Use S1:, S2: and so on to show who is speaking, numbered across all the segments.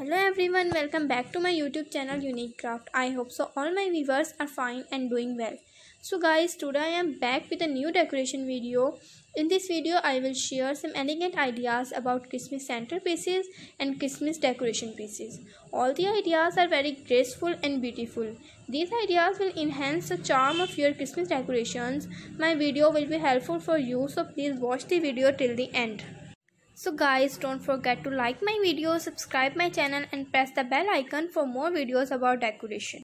S1: hello everyone welcome back to my youtube channel unique craft i hope so all my viewers are fine and doing well so guys today i am back with a new decoration video in this video i will share some elegant ideas about christmas centerpieces and christmas decoration pieces all the ideas are very graceful and beautiful these ideas will enhance the charm of your christmas decorations my video will be helpful for you so please watch the video till the end so guys don't forget to like my video, subscribe my channel and press the bell icon for more videos about decoration.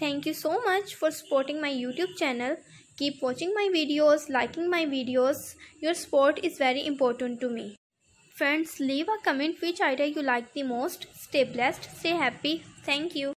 S1: Thank you so much for supporting my YouTube channel. Keep watching my videos, liking my videos. Your support is very important to me. Friends, leave a comment which idea you like the
S2: most. Stay blessed, stay happy. Thank you.